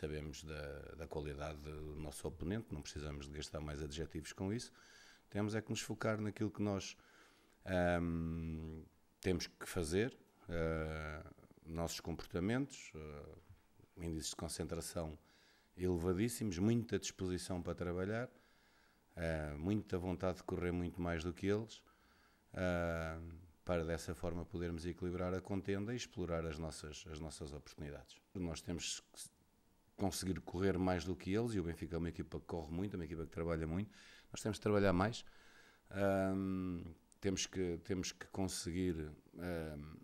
sabemos da, da qualidade do nosso oponente, não precisamos de gastar mais adjetivos com isso. Temos é que nos focar naquilo que nós um, temos que fazer, uh, nossos comportamentos, uh, índices de concentração elevadíssimos, muita disposição para trabalhar, uh, muita vontade de correr muito mais do que eles, para dessa forma podermos equilibrar a contenda e explorar as nossas, as nossas oportunidades. Nós temos conseguir correr mais do que eles, e o Benfica é uma equipa que corre muito, é uma equipa que trabalha muito, nós temos de trabalhar mais, um, temos, que, temos que conseguir um,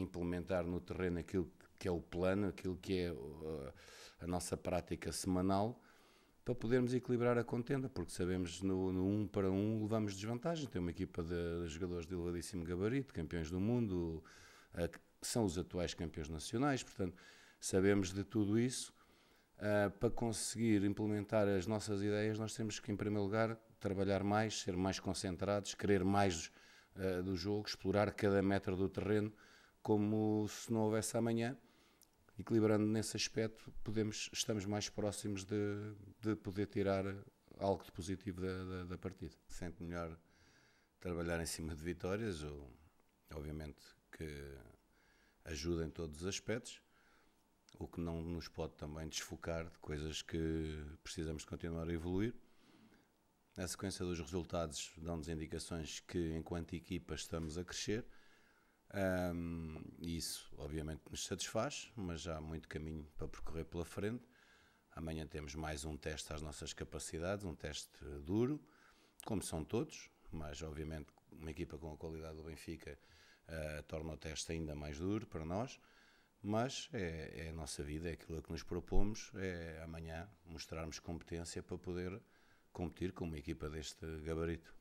implementar no terreno aquilo que é o plano, aquilo que é ah, a nossa prática semanal, para podermos equilibrar a contenda, porque sabemos no, no um para um levamos desvantagem, tem uma equipa de, de jogadores de elevadíssimo gabarito, campeões do mundo, a, ah, são os atuais campeões nacionais, portanto sabemos de tudo isso. Uh, para conseguir implementar as nossas ideias, nós temos que, em primeiro lugar, trabalhar mais, ser mais concentrados, querer mais uh, do jogo, explorar cada metro do terreno como se não houvesse amanhã. Equilibrando nesse aspecto, podemos, estamos mais próximos de, de poder tirar algo de positivo da, da, da partida. Sempre melhor trabalhar em cima de vitórias, ou, obviamente que ajuda em todos os aspectos o que não nos pode também desfocar de coisas que precisamos continuar a evoluir. A sequência dos resultados dão-nos indicações que, enquanto equipa, estamos a crescer. Um, isso, obviamente, nos satisfaz, mas já há muito caminho para percorrer pela frente. Amanhã temos mais um teste às nossas capacidades, um teste duro, como são todos, mas, obviamente, uma equipa com a qualidade do Benfica uh, torna o teste ainda mais duro para nós mas é, é, a nossa vida, é aquilo que nos propomos, é amanhã mostrarmos competência para poder competir com uma equipa deste gabarito.